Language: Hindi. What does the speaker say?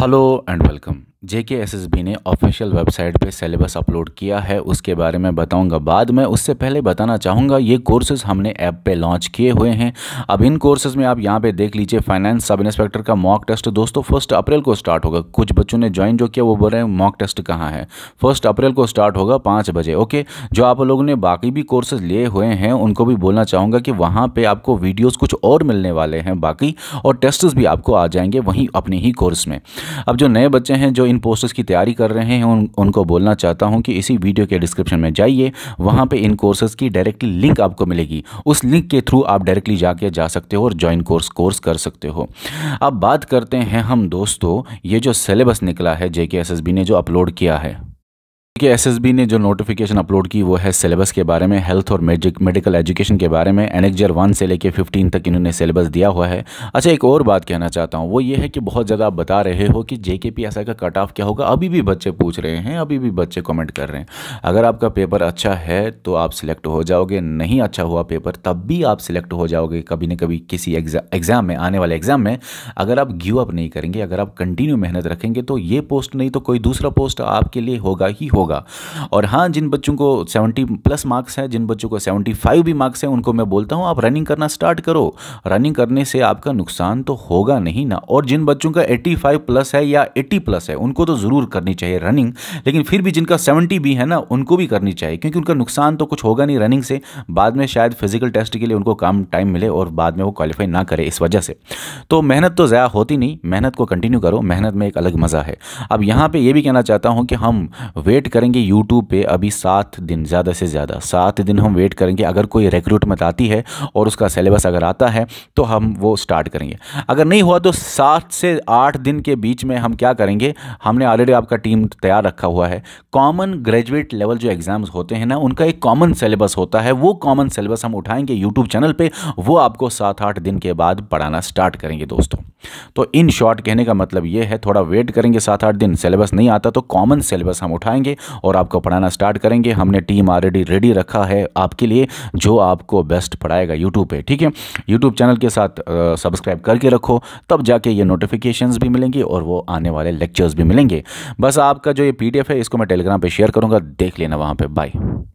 hello and welcome J K S S B ने ऑफिशियल वेबसाइट पे सिलेबस अपलोड किया है उसके बारे में बताऊंगा बाद में उससे पहले बताना चाहूँगा ये कोर्सेज हमने ऐप पे लॉन्च किए हुए हैं अब इन कोर्सेज में आप यहाँ पे देख लीजिए फाइनेंस सब इंस्पेक्टर का मॉक टेस्ट दोस्तों फर्स्ट अप्रैल को स्टार्ट होगा कुछ बच्चों ने ज्वाइन जो किया वो बोल रहे हैं मॉक टेस्ट कहाँ है फर्स्ट अप्रैल को स्टार्ट होगा पाँच बजे ओके जो आप लोगों ने बाकी भी कोर्सेज लिए हुए हैं उनको भी बोलना चाहूँगा कि वहाँ पर आपको वीडियोज़ कुछ और मिलने वाले हैं बाकी और टेस्टस भी आपको आ जाएंगे वहीं अपने ही कोर्स में अब जो नए बच्चे हैं जो इन पोस्टर्स की तैयारी कर रहे हैं उन उनको बोलना चाहता हूँ कि इसी वीडियो के डिस्क्रिप्शन में जाइए वहाँ पर इन कोर्सेज़ की डायरेक्टली लिंक आपको मिलेगी उस लिंक के थ्रू आप डायरेक्टली जाके जा सकते हो और ज्वाइन कोर्स कोर्स कर सकते हो अब बात करते हैं हम दोस्तों ये जो सिलेबस निकला है जे ने जो अपलोड किया है एस एसएसबी ने जो नोटिफिकेशन अपलोड की वो है सिलेबस के बारे में हेल्थ और मेडिकल एजुकेशन के बारे में एनेक्जर वन से लेके फिफ्टीन तक इन्होंने सिलेबस दिया हुआ है अच्छा एक और बात कहना चाहता हूँ वो ये है कि बहुत ज़्यादा आप बता रहे हो कि जे के पी एस आई का कट ऑफ क्या होगा अभी भी बच्चे पूछ रहे हैं अभी भी बच्चे कॉमेंट कर रहे हैं अगर आपका पेपर अच्छा है तो आप सिलेक्ट हो जाओगे नहीं अच्छा हुआ पेपर तब भी आप सिलेक्ट हो जाओगे कभी ना कभी किसी एग्ज़ाम में आने वाले एग्ज़ाम में अगर आप गिव अप नहीं करेंगे अगर आप कंटिन्यू मेहनत रखेंगे तो ये पोस्ट नहीं तो कोई दूसरा पोस्ट आपके लिए होगा ही होगा होगा और हाँ जिन बच्चों को सेवेंटी प्लस मार्क्स हैं जिन बच्चों को सेवेंटी फाइव भी मार्क्स हैं उनको मैं बोलता हूँ आप रनिंग करना स्टार्ट करो रनिंग करने से आपका नुकसान तो होगा नहीं ना और जिन बच्चों का एट्टी फाइव प्लस है या एट्टी प्लस है उनको तो ज़रूर करनी चाहिए रनिंग लेकिन फिर भी जिनका सेवेंटी भी है ना उनको भी करनी चाहिए क्योंकि उनका नुकसान तो कुछ होगा नहीं रनिंग से बाद में शायद फिजिकल टेस्ट के लिए उनको कम टाइम मिले और बाद में वो क्वालिफाई ना करे इस वजह से तो मेहनत तो ज़्यादा होती नहीं मेहनत को कंटिन्यू करो मेहनत में एक अलग मज़ा है अब यहाँ पर यह भी कहना चाहता हूँ कि हम वेट करेंगे यूट्यूब पे अभी सात दिन ज़्यादा से ज़्यादा सात दिन हम वेट करेंगे अगर कोई रिक्रूटमेंट आती है और उसका सिलेबस अगर आता है तो हम वो स्टार्ट करेंगे अगर नहीं हुआ तो सात से आठ दिन के बीच में हम क्या करेंगे हमने ऑलरेडी आपका टीम तैयार रखा हुआ है कॉमन ग्रेजुएट लेवल जो एग्ज़ाम्स होते हैं ना उनका एक कॉमन सिलेबस होता है वो कॉमन सिलेबस हम उठाएंगे यूट्यूब चैनल पर वो आपको सात आठ दिन के बाद पढ़ाना स्टार्ट करेंगे दोस्तों तो इन शॉर्ट कहने का मतलब ये है थोड़ा वेट करेंगे सात आठ दिन सिलेबस नहीं आता तो कॉमन सिलेबस हम उठाएंगे और आपको पढ़ाना स्टार्ट करेंगे हमने टीम ऑलरेडी रेडी रखा है आपके लिए जो आपको बेस्ट पढ़ाएगा यूट्यूब पर ठीक है यूट्यूब चैनल के साथ सब्सक्राइब करके रखो तब जाके ये नोटिफिकेशन भी मिलेंगे और वो आने वाले लेक्चर्स भी मिलेंगे बस आपका जो ये पी है इसको मैं टेलीग्राम पर शेयर करूँगा देख लेना वहाँ पर बाय